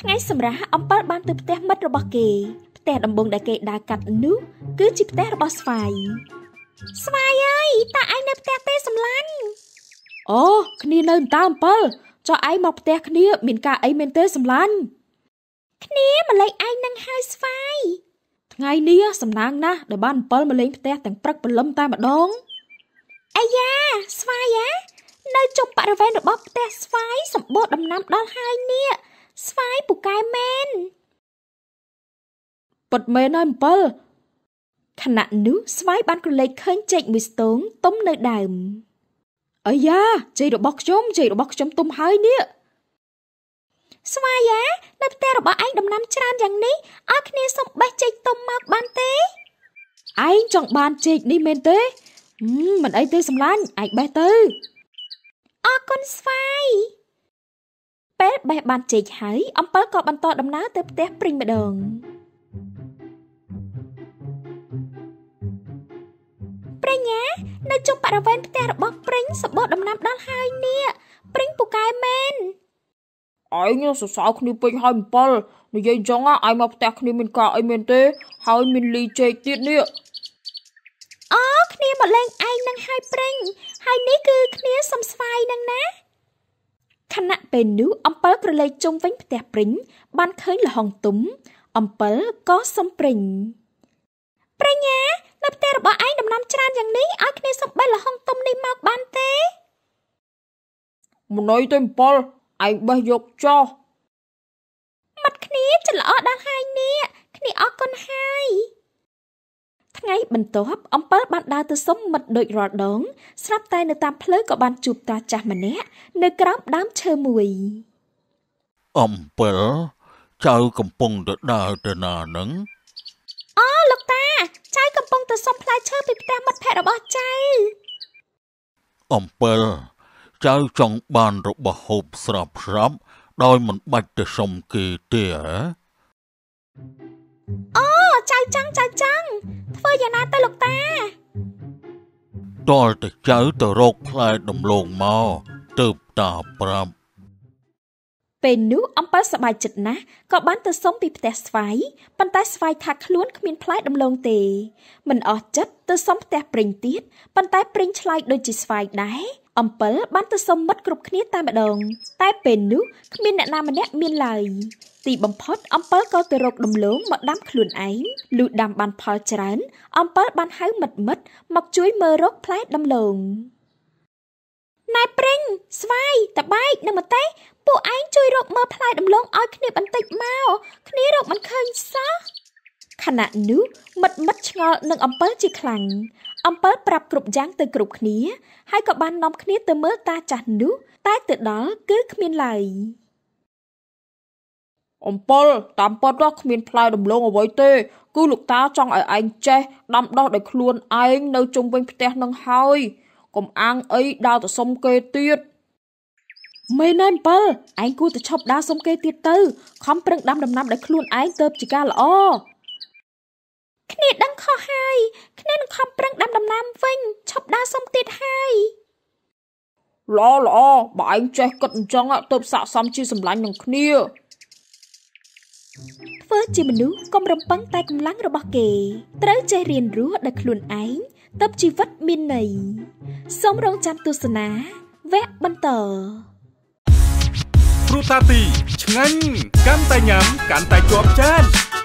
ថ្ងៃសម្រាប់អំពិលបានទៅផ្ទះមិត្តរបស់គេផ្ទះដំបងដែលគេដើរកាត់នោះគឺជាផ្ទះរបស់ស្វាយស្វាយអើយតើឯងនៅផ្ទះទេសម្លាញ់អូគ្នានៅតាមអំពិលចុះឯងមកផ្ទះគ្នាមានការអីមែនទេសម្លាញ់គ្នាម្លេះឯងនឹងហៅស្វាយថ្ងៃនេះសំណាងណាស់ដែលបានអំពិលមកលេង ផ្ទះទាំងព្រឹកព្រលឹមតែម្ដងអាយ៉ាស្វាយអានៅជុំបរិវេណរបស់ផ្ទះស្វាយសម្បូរដំណាំដល់ហើយនេះស្វាយពូកែមែនពិតមែនហើយអំពិលខណៈនោះស្វាយបានក្រឡេកឃើញចេកមួយស្ទងទុំនៅដើមអាយ៉ាចេករបស់ខ្ញុំចេករបស់ខ្ញុំទុំហើយនេះស្វាយានៅផ្ទះរបស់ឯងដំណាំច្រើនយ៉ាងនេះអើគ្នាសុំបេះចេកទុំមកបានទេឯងចង់បានចេកនេះមែនទេ មិនអីទេសំឡាញ់ឯងបេះទៅអរគុណស្វាបេះបានជែកហើយអំពិលក៏បន្តដំណើរទៅផ្ទះព្រិញម្ដងប្រញ្ញានៅជុំបរិវេណផ្ទះរបស់ព្រិញសម្បូរដំណាំដល់ហើយនេះព្រិញពូកែមែនអញសរសើរគ្នាពេកហើយអំពិលនិយាយអញ្ចឹងឲ្យមកផ្ទះគ្នាមានការអីមែនទេ ហើយមានលីជែកទៀតនេះអូគ្នាមកលេងឯងនឹងហើយព្រិញហើយនេះគឺគ្នាសំស្វាយនឹងណាខណៈពេលនោះអំពិលក្រឡេកជុំវិញផ្ទះព្រិញបានឃើញលហុងទុំអំពិលក៏សុំព្រិញប្រញ្ញា នៅផ្ទះរបស់ឯងដំណាំច្រើនយ៉ាងនេះឲ្យគ្នាសុំបេះលហុងទុំនេះមកបានទេម្នៃទៅអំពិលឯងបេះយកចោះមាត់គ្នាច្រឡោដល់ហើយនេះគ្នាអរគុណហើយថ្ងៃបន្ទាប់អំពិលបានដើរទៅសុំមិត្តដូចរាល់ដង ស្រាប់តែនៅតាមផ្លូវក៏បានជួបតាចាស់ម្នាក់នៅក្រោមដើមឈើមួយអំពិលចៅកំពុងទៅដើរទៅណានឹងអូលោកតាចៅកំពុងទៅសុំផ្លែឈើពីផ្ទះមិត្តភក្តិរបស់ចៅអំពិលចៅចង់បានរបស់ហូបស្រាប់ស្រាប់ដោយមិនបាច់ទៅសុំគេទេហ៎អូចៅចាំងចៅចាំងធ្វើយ៉ាងណាទៅលោកតាតល់ទៅចៅទៅរកផ្លែដំឡូងមកទៅតាប្រាប់ពេលនោះអំពិលសប្បាយចិត្តណាស់ក៏បានទៅសុំពីផ្ទះស្វាយប៉ុន្តែស្វាយថាខ្លួនគ្មានផ្លែ ដំឡូងទេមិនអស់ចិត្តទៅសុំផ្ទះព្រិញទៀតប៉ុន្តែព្រិញឆ្លើយដូចជាស្វាយដែរអំពិលបានទៅសុំមិត្តគ្រប់គ្នាតែម្ដងតែពេលនោះគ្មានអ្នកណាម្នាក់មានឡើយទីបំផុតអំពិលក៏ទៅរកដំឡូងមកដាំខ្លួនឯងលុះដាំបានផលច្រើន អំពិលបានហៅមិត្តមិត្តមកជួយមើលរកផ្លែដំឡូងណែព្រិញស្វាយតបែកនិងម្ទេសពួកឯងជួយរកមើលផ្លែដំឡូងឲ្យគ្នាបន្តិចមកគ្នារកមិនឃើញសោះខណៈនោះមិត្តមិត្តឆ្ងល់នឹងអំពិលជាខ្លាំងអំពិលប្រាប់គ្រប់យ៉ាង ទៅគ្រប់គ្នាហើយក៏បាននាំគ្នាទៅមើលតាចាស់នោះតែទៅដល់គឺគ្មានឡើយអំពលតាមពិតរស់គ្មានផ្លែដំឡូងអ្វីទេគឺលោកតាចង់ឲ្យឯងចេះដាំដុះដោយខ្លួនឯងនៅជុំវិញផ្ទះនឹងហើយកុំអាងអីដល់ទៅសុំគេទៀតមែនណាអំពិលឯងគួរតែឈប់ដើរសុំគេទៀតទៅខំប្រឹងដាំដំណាំដោយខ្លួនឯងទៅជាការល្អគ្នាដឹងខុសហើយ គ្នានឹងខំប្រឹងដាំដំណាំវិញឈប់ដើរសុំទៀតហើយល្អល្អបើឯងចេះគិតអញ្ចឹងទៅស័កសមជា សម្លាញ់នឹងគ្នាធ្វើជាមនុស្សកុំរំពឹងតែកម្លាំងរបស់គេត្រូវចេះរៀនរស់ដោយខ្លួនឯងតើជីវិតមានន័យសូមរងចាំទស្សនាវគ្គបន្តព្រោះតាទីឆ្ងាញ់កាន់តែញ៉ាំកាន់តែជាប់ចាន